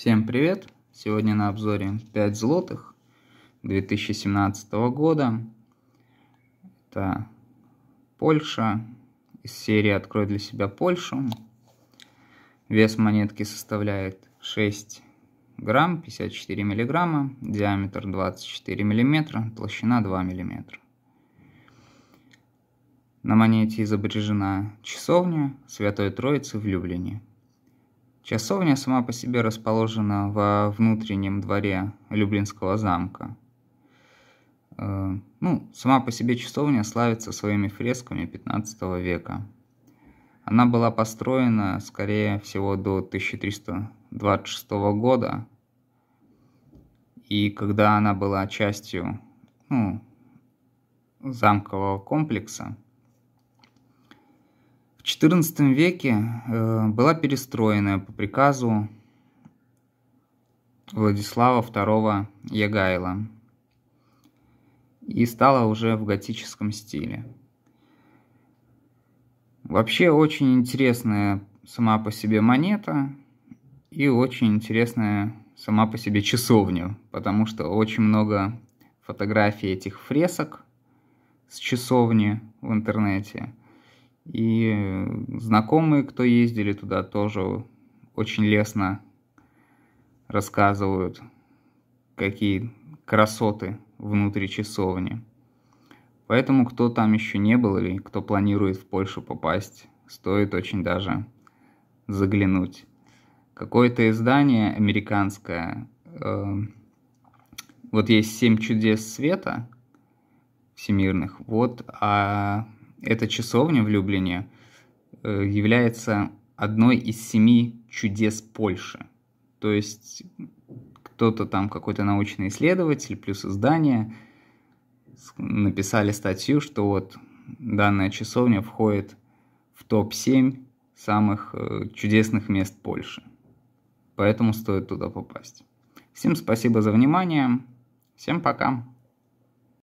Всем привет! Сегодня на обзоре 5 злотых 2017 года. Это Польша. Из серии «Открой для себя Польшу». Вес монетки составляет 6 грамм, 54 миллиграмма, диаметр 24 миллиметра, толщина 2 миллиметра. На монете изображена часовня Святой Троицы в Люблине – Часовня сама по себе расположена во внутреннем дворе Люблинского замка. Э, ну, сама по себе часовня славится своими фресками 15 века. Она была построена, скорее всего, до 1326 года. И когда она была частью ну, замкового комплекса, XIV веке э, была перестроена по приказу Владислава II Ягайла и стала уже в готическом стиле. Вообще очень интересная сама по себе монета и очень интересная сама по себе часовня, потому что очень много фотографий этих фресок с часовни в интернете – и знакомые, кто ездили туда, тоже очень лестно рассказывают, какие красоты внутри часовни. Поэтому, кто там еще не был или кто планирует в Польшу попасть, стоит очень даже заглянуть. Какое-то издание американское, э, вот есть «Семь чудес света» всемирных, вот, а эта часовня в Люблине э, является одной из семи чудес Польши. То есть кто-то там, какой-то научный исследователь, плюс издание, написали статью, что вот данная часовня входит в топ-7 самых э, чудесных мест Польши. Поэтому стоит туда попасть. Всем спасибо за внимание. Всем пока.